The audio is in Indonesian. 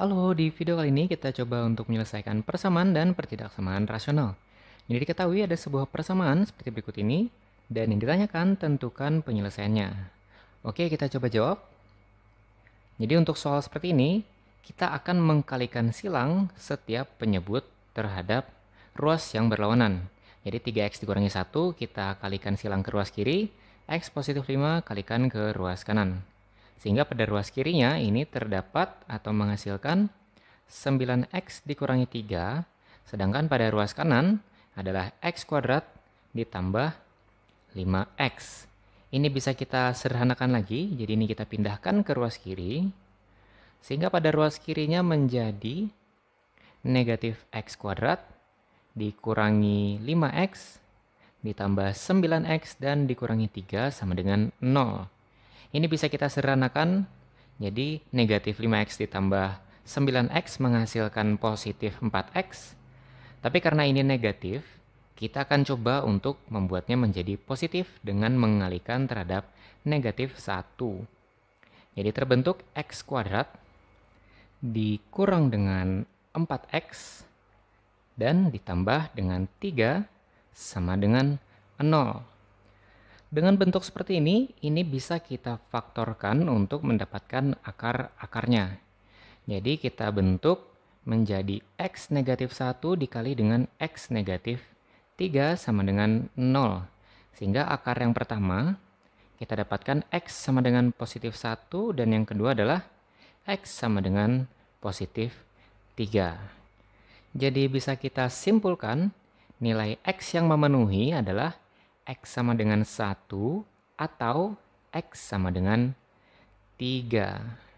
Halo, di video kali ini kita coba untuk menyelesaikan persamaan dan pertidaksamaan rasional. Jadi diketahui ada sebuah persamaan seperti berikut ini, dan yang ditanyakan tentukan penyelesaiannya. Oke, kita coba jawab. Jadi untuk soal seperti ini, kita akan mengkalikan silang setiap penyebut terhadap ruas yang berlawanan. Jadi 3x dikurangi 1, kita kalikan silang ke ruas kiri, x positif 5 kalikan ke ruas kanan. Sehingga pada ruas kirinya ini terdapat atau menghasilkan 9x dikurangi 3, sedangkan pada ruas kanan adalah x kuadrat ditambah 5x. Ini bisa kita sederhanakan lagi, jadi ini kita pindahkan ke ruas kiri, sehingga pada ruas kirinya menjadi negatif x kuadrat dikurangi 5x ditambah 9x dan dikurangi 3 sama dengan 0. Ini bisa kita sederhanakan jadi negatif 5x ditambah 9x menghasilkan positif 4x. Tapi karena ini negatif, kita akan coba untuk membuatnya menjadi positif dengan mengalihkan terhadap negatif 1. Jadi terbentuk x kuadrat dikurang dengan 4x dan ditambah dengan 3 sama dengan 0. Dengan bentuk seperti ini, ini bisa kita faktorkan untuk mendapatkan akar-akarnya. Jadi kita bentuk menjadi x negatif 1 dikali dengan x negatif 3 sama dengan 0. Sehingga akar yang pertama kita dapatkan x sama dengan positif 1 dan yang kedua adalah x sama dengan positif 3. Jadi bisa kita simpulkan nilai x yang memenuhi adalah X sama dengan 1 atau X sama dengan 3.